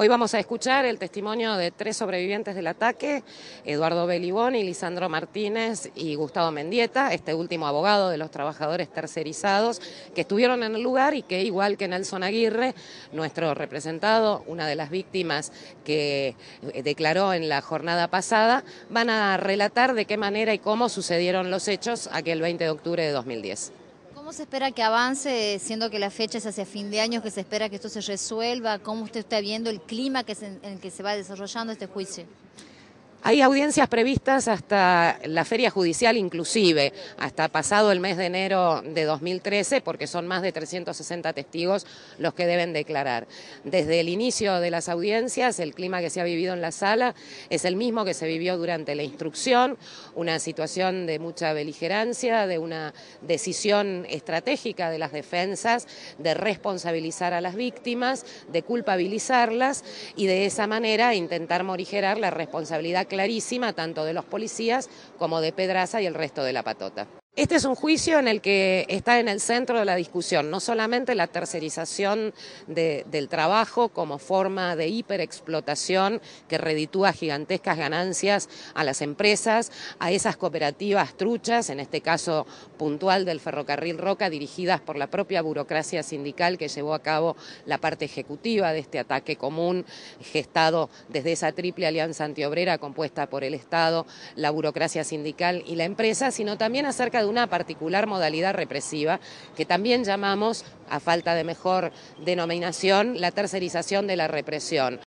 Hoy vamos a escuchar el testimonio de tres sobrevivientes del ataque, Eduardo y Lisandro Martínez y Gustavo Mendieta, este último abogado de los trabajadores tercerizados que estuvieron en el lugar y que igual que Nelson Aguirre, nuestro representado, una de las víctimas que eh, declaró en la jornada pasada, van a relatar de qué manera y cómo sucedieron los hechos aquel 20 de octubre de 2010. ¿Cómo se espera que avance, siendo que la fecha es hacia fin de año, que se espera que esto se resuelva? ¿Cómo usted está viendo el clima que en el que se va desarrollando este juicio? Hay audiencias previstas hasta la feria judicial inclusive, hasta pasado el mes de enero de 2013, porque son más de 360 testigos los que deben declarar. Desde el inicio de las audiencias, el clima que se ha vivido en la sala es el mismo que se vivió durante la instrucción, una situación de mucha beligerancia, de una decisión estratégica de las defensas, de responsabilizar a las víctimas, de culpabilizarlas y de esa manera intentar morigerar la responsabilidad clarísima tanto de los policías como de Pedraza y el resto de la patota. Este es un juicio en el que está en el centro de la discusión no solamente la tercerización del trabajo como forma de hiperexplotación que reditúa gigantescas ganancias a las empresas, a esas cooperativas truchas, en este caso puntual del ferrocarril Roca, dirigidas por la propia burocracia sindical que llevó a cabo la parte ejecutiva de este ataque común gestado desde esa triple alianza antiobrera compuesta por el Estado, la burocracia sindical y la empresa, sino también acerca de una particular modalidad represiva que también llamamos, a falta de mejor denominación, la tercerización de la represión.